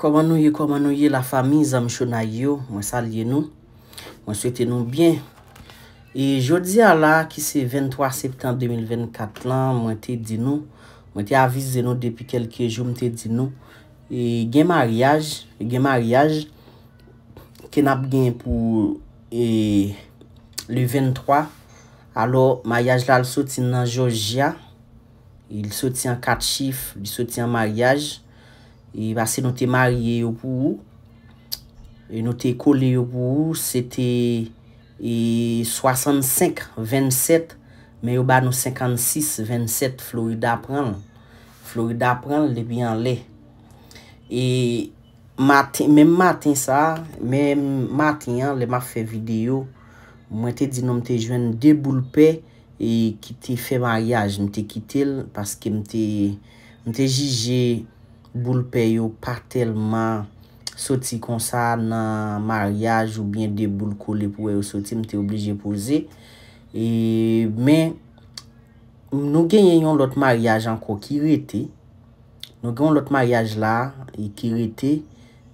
Koman nou ye, koman nou ye la fami, zanm chonay yo, mwen salye nou, mwen sote nou byen. E jodi ala ki se 23 septan 2024 lan, mwen te di nou, mwen te avize nou depi kelke jou mwen te di nou. E gen maryaj, gen maryaj, kenap gen pou e, le 23, alo maryaj la l soti nan Georgia, il soti an 4 chif, li soti an maryaj. E basi nou te marye yo pou ou, e nou te kole yo pou ou, se te 65, 27, me yo ba nou 56, 27, Florida pran. Florida pran, lebyan le. E mèm matin sa, mèm matin an, leman fe video, mwen te di nou mte jwen deboulpe, e kite fe mariage, mte kite l, paske mte jije, Boulpe yo pa telman soti konsa nan maryaj ou bien de boulko le pou e yo soti mte oblije pose. E, men nou genye yon lot maryaj anko ki rete. Nou genye yon lot maryaj la e, ki rete.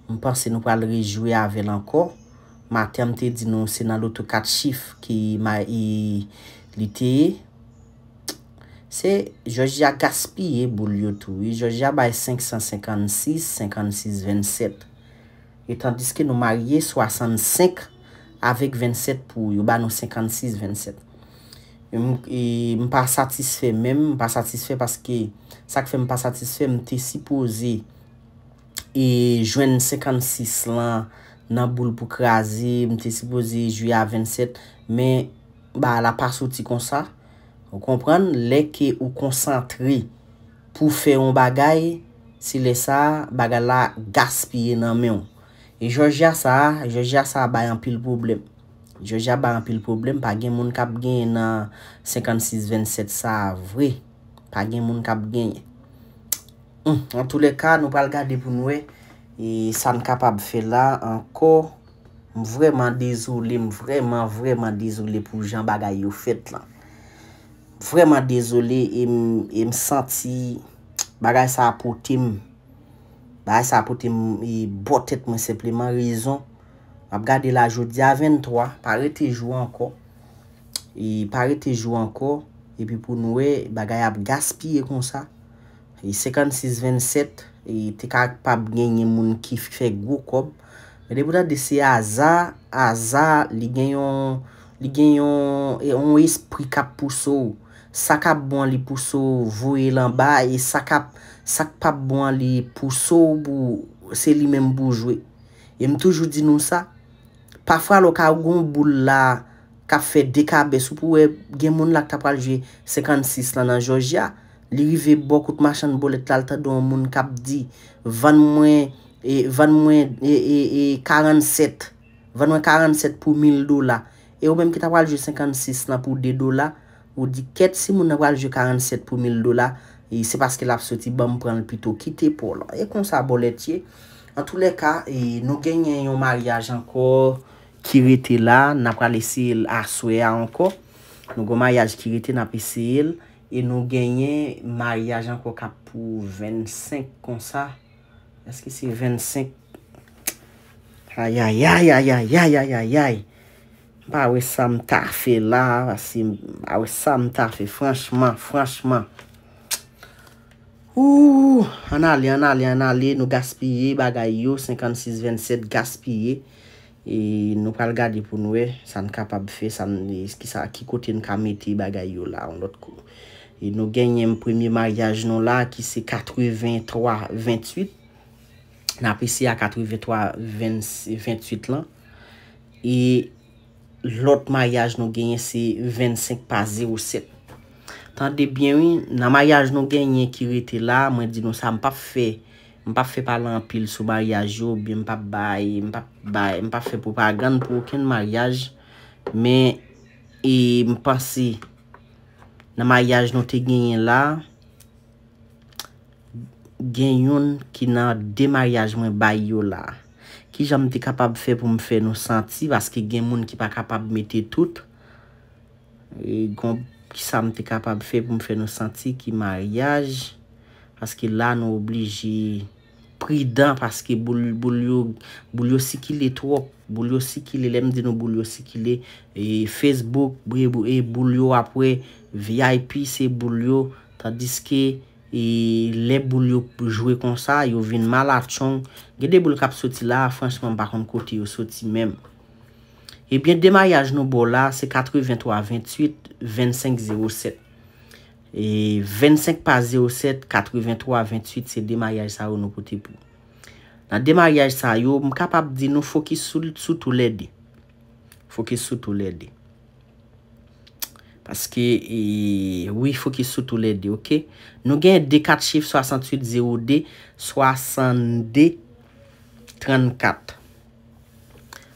Mpase nou pal rejwe ave lan ko. Ma temte di nou se nan loto kat chif ki e, liteye. Se Jojja kaspi ye bou liyo tou. Je Jojja bay 556, 56, 27. Etan diske nou marye 65 avik 27 pou yo ba nou 56, 27. E mpa e satisfè mèm. Mpa satisfè paske sak fe mpa satisfè mte sipoze e jwen 56 lan nan bou pou krasi. Mte sipoze juya 27. Men la pa soti konsa Ou kompran, leke ou konsantri pou fe yon bagay, si le sa, bagay la gaspye nan men. E joja sa, joja sa bayan pil problem. Joja bayan pil problem, pa gen moun kap gen nan 56-27 sa vre. Pa gen moun kap gen. An hmm, tou le ka, nou pal gade pou nou e, e san kapab fe la anko. M vreman dezouli, m vreman vreman dezouli pou jan bagay yo fet lan. Vreman dezole e m e senti bagay sa apote m. Bagay sa apote m, e botet m sepleman rezon. M ap gade la jodi a 23, parete jou anko. E parete jou anko, e pi pou nou e bagay ap gaspye kon sa. E 56-27, e te kak pa genye moun kif fek go kob. E debo ta dese aza, aza li genyon... li gen yon e, espri kap pou sou, sakap bon li pou sou vwe lan ba, e sakap, sakpap bon li pou sou pou, se li menm pou jwe. E m toujou di nou sa, pafwa lo ka ron boul la, ka fe dekabe, sou pou e, gen moun lak tapal jwe 56 lan nan Georgia, li rive bokout machan bolet lalta don moun kap di, van mwen 47 e, pou 1000 do la, E ou mèm ki ta waleje 56 nan pou 2 dola. Ou di ket si moun waleje 47 pou 1000 dola. E se paske la psoti ban moun pren le pito kite pou. E kon sa bolet ye. En tout le ka e, nou genye yon mayaj anko kirete la. Nap wale si yil aswe anko. Nou go mayaj kirete napi si yil. E nou genye mayaj anko kap pou 25 kon sa. Eske si 25? A ya ya ya ya ya ya ya ya ya ya ya ya ya ya. Pa wè sa m tar fè la, pa wè sa m tar fè, franchman, franchman. Oou, an ale, an ale, an ale, nou gaspye bagay yo, 56-27, gaspye. E nou pral gade pou nou e, sa n kapab fè, sa n e, kikote n kamete bagay yo la, an lot kou. E nou genye m premiye maryaj nou la, ki se 83-28, nan api se ya 83-28 lan. E, lot maryaj nou genye se 25 pa 07. Tande bien non, ou, nan maryaj nou genye ki rete la, mwen di nou sa mpa fe, mpa fe palan pil sou maryaj yo, mpa bay, mpa bay, mpa fe pou pa gan pou okin maryaj, men, e mpa se, nan maryaj nou te genye la, gen yon ki nan demaryaj mwen bay yo la. Ki jan mte kapab fè pou m fè nou santi, baske gen moun ki pa kapab metè tout, e ki sa mte kapab fè pou m fè nou santi, ki mariage, baske la nou oblige, pri dan, baske boulyo, boulyo si ki lè trok, boulyo si ki lè lèm di nou boulyo si ki lè, e Facebook, boulyo apwe, VIP se boulyo, tandis ke, E le boul yo jwe kon sa, yo vin mal atyon, gede boul kap soti la, fransman bakon koti yo soti men. Ebyen demayaj nou bo la, se 83-28, 25-07. E 25 pa 07, 83-28 se demayaj sa yo nou koti pou. Nan demayaj sa yo, m kapap di nou fokis sou tou ledi. Fokis sou tou ledi. Paske, wifo e, ki sotou ledi, oke? Nou genye dekat chif 68-02-62-34.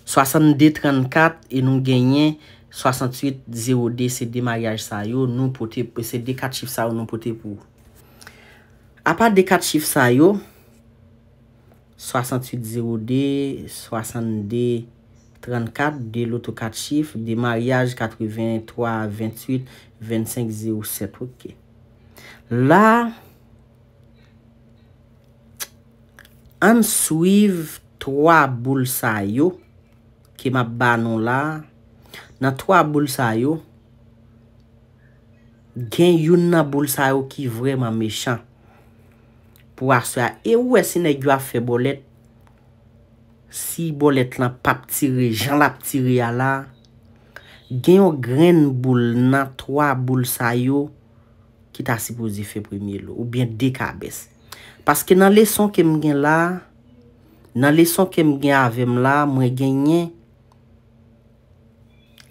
62-34, e nou genye 68-02, se demaryaj sa yo, nou pote pou. Se dekat chif sa yo, nou pote pou. Apa dekat chif sa yo, 68-02-62-34. 34, de loutou 4 chif, de mariage 83, 28, 25, 07. Ok, la, an souiv 3 boulsa yo, ki ma banon la, nan 3 boulsa yo, gen yon nan boulsa yo ki vreman mechan, pou aswa, e ou esi ne gwa febolet, si bol et lan pa ptiri, jan la ptiri a la, genyo gren boul nan 3 boul sa yo, ki ta sipozi fe premye lo, ou bien dekabes. Paske nan leson kem gen la, nan leson kem gen avem la, mwen genye,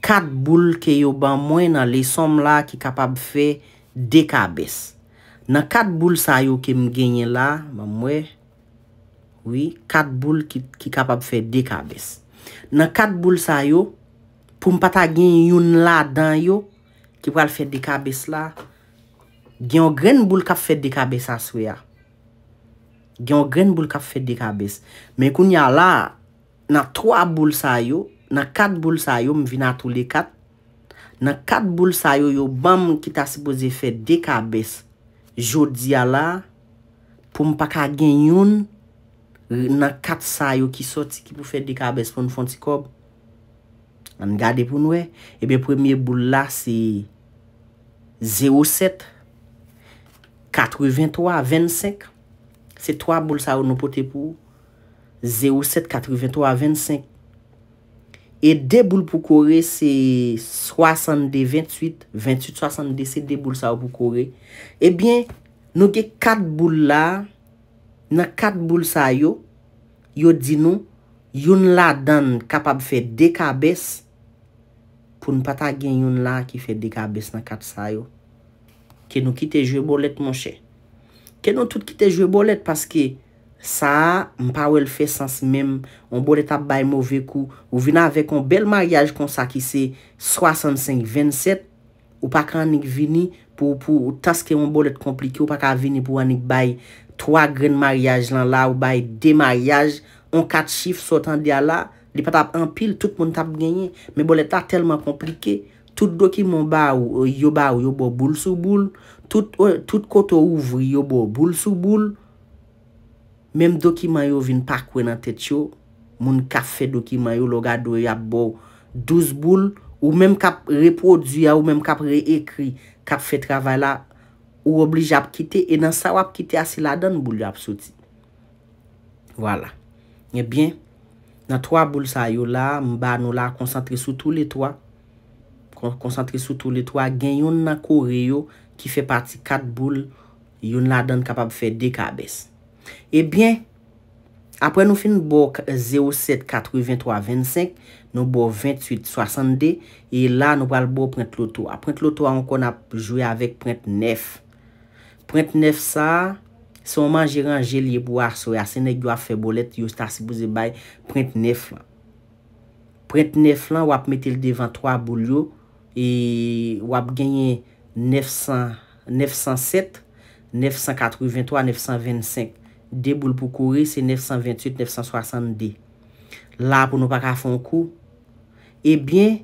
4 boul ke yo ban mwen nan leson la ki kapab fe dekabes. Nan 4 boul sa yo kem genye la, mwen mwen, Oui, kat boul ki kapap fè dekabès. Nan kat boul sa yo, pou mpa ta gen yon la dan yo, ki pou al fè dekabès la, gen o gren boul kap fè dekabès aswe ya. Gen o gren boul kap fè dekabès. Men koun ya la, nan 3 boul sa yo, nan 4 boul sa yo, mvi nan tou le kat, nan 4 boul sa yo yo, bam mki ta sepoze fè dekabès, jodi ya la, pou mpa ka gen yon, nan kat sa yo ki soti ki pou fè dekabè spon fon ti kob, an gade pou nouè, e ben premye boul la se 07, 83, 25, se 3 boul sa yo nou pote pou, 07, 83, 25, e de boul pou kore se 60, 28, 28, 60, de se de boul sa yo pou kore, e ben nou gè kat boul la, Na kat boul sa yo, yo di nou, yon la dan kapab fe dekabes pou nou pata gen yon la ki fe dekabes na kat sa yo. Ke nou kite jwe bolet monshe. Ke nou tout kite jwe bolet paske sa, mpa wel fe sansi mem, on bolet ap bay mou vekou, ou vina vekou, bel magyaj kon sa ki se 65-27, ou pa ka anik vini pou taske on bolet komplike, ou pa ka vini pou anik bay... 3 gren maryaj lan la ou bay demaryaj, 1-4 chif sotan diya la, li patap 1 pil, tout moun tap genye, men bol etat telman komplike, tout dokiman ba ou euh, yo ba ou yo bo boule sou boule, tout koto ouvri yo bo boule sou boule, menm dokiman yo vin pakwe nan tet yo, moun kafe dokiman yo lo gado ya bo 12 boule, ou menm kap reproduya ou menm kap reekri, kap fe travay la, Ou oblija ap kite, e nan sa wap kite ase la dan bouly ap soti. Voilà. Ebyen, eh nan 3 bouly sa yo la, mba nou la, konsantre sou tou le 3. Konsantre sou tou le 3, gen yon nan kore yo, ki fe pati 4 bouly, yon la dan kapab fe dekabes. Ebyen, eh apre nou fin bo 07, 88, 23, 25, nou bo 28, 62, e la nou bal bo print loto. A print loto an kon ap jouye avek print nef. Prent nef sa, se oman jiran jel ye pou arso ya, se nek do a fe bolet, yo stasi pou ze bay, prent nef lan. Prent nef lan, wap metel devan 3 boul yo, e wap genye 907, 983, 925. De boul pou kore, se 928, 962. La pou nou pa rafon kou, e bien,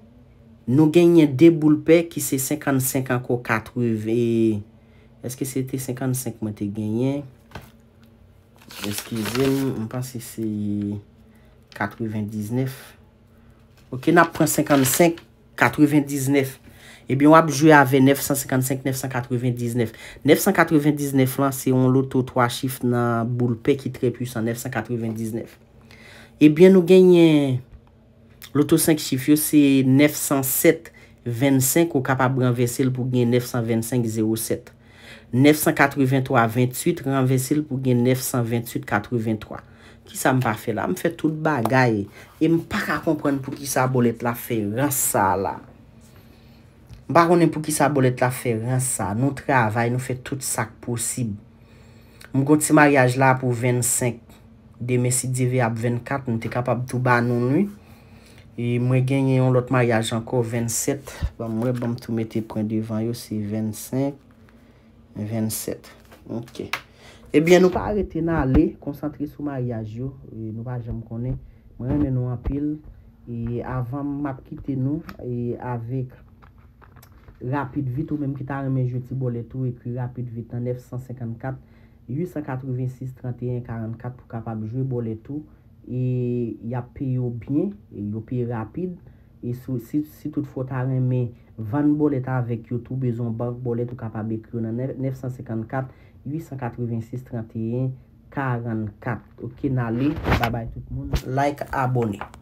nou genye de boul pe, ki se 55 anko, 88. Eske se te 55 mwen te genyen? Eskize, mwen pan se se 99. Ok, nan pran 55, 99. Ebyen wap jwe ave 955, 999. 999 lan se yon loto 3 chif nan boulpe ki tre plus an 999. Ebyen nou genyen loto 5 chif yo se 907, 25 ou kapabran vese l pou genyen 925, 07. 983, 28, renvesil pou gen 928, 83. Ki sa m pa fe la? M fe tout bagay. E m pa ka kompren pou ki sa bolet la fe ren sa la. M pa konen pou ki sa bolet la fe ren sa. Nou travay nou fe tout sak posib. M konti se mariage la pou 25. Deme si di ve ap 24, m te kapab tou ban nou nou. E mwen genye yon lot mariage anko 27. Mwen m te pon devan yon si 25. 27, ok. Ebyen nou pa arete na ale, konsantri sou ma riaj yo, nou pa jam konen, mwen men nou apil, avan map kite nou, avik rapide vitou, menm ki ta remen jweti boletou, rapide vitou, 954, 886, 3144, pou kapab jweti boletou, y api yo bin, yo pi rapide, si tout fote a remen, Van bolet avèk yotou. Bizon bank bolet. Ou kapabèk yon nan 954-886-31-44. Ok nan li. Bye bye tout moun. Like abonè.